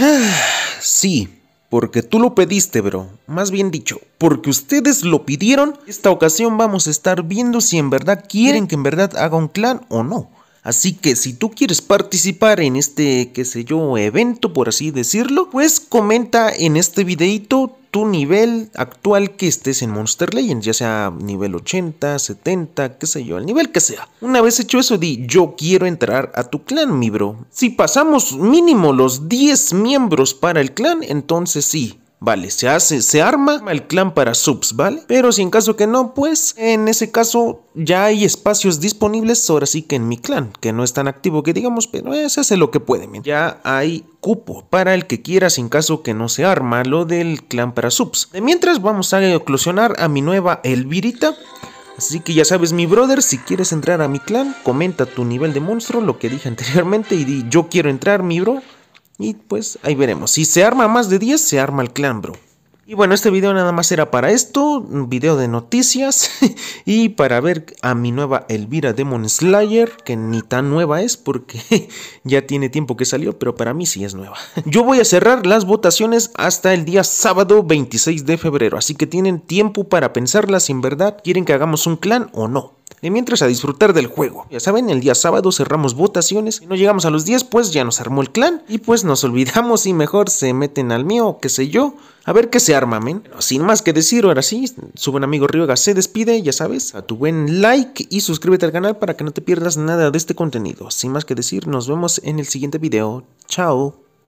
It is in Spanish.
Sí, porque tú lo pediste, bro. Más bien dicho, porque ustedes lo pidieron, esta ocasión vamos a estar viendo si en verdad quieren que en verdad haga un clan o no. Así que si tú quieres participar en este, qué sé yo, evento, por así decirlo, pues comenta en este videito tu nivel actual que estés en Monster Legends, ya sea nivel 80, 70, qué sé yo, el nivel que sea. Una vez hecho eso, di yo quiero entrar a tu clan, mi bro. Si pasamos mínimo los 10 miembros para el clan, entonces sí, Vale, se hace, se arma el clan para subs, ¿vale? Pero si en caso que no, pues en ese caso ya hay espacios disponibles ahora sí que en mi clan, que no es tan activo que digamos, pero eh, se hace lo que puede, Ya hay cupo para el que quiera sin caso que no se arma lo del clan para subs. mientras vamos a eclosionar a mi nueva Elvirita. Así que ya sabes mi brother, si quieres entrar a mi clan, comenta tu nivel de monstruo, lo que dije anteriormente y di yo quiero entrar mi bro. Y pues ahí veremos. Si se arma más de 10, se arma el clan, bro. Y bueno, este video nada más era para esto, un video de noticias y para ver a mi nueva Elvira Demon Slayer, que ni tan nueva es porque ya tiene tiempo que salió, pero para mí sí es nueva. Yo voy a cerrar las votaciones hasta el día sábado 26 de febrero, así que tienen tiempo para pensarlas si en verdad quieren que hagamos un clan o no. Y mientras a disfrutar del juego. Ya saben, el día sábado cerramos votaciones. Si no llegamos a los 10, pues ya nos armó el clan. Y pues nos olvidamos y mejor se meten al mío, qué sé yo. A ver qué se arma, men. sin más que decir, ahora sí, su buen amigo Ryoga se despide, ya sabes, a tu buen like y suscríbete al canal para que no te pierdas nada de este contenido. Sin más que decir, nos vemos en el siguiente video. Chao.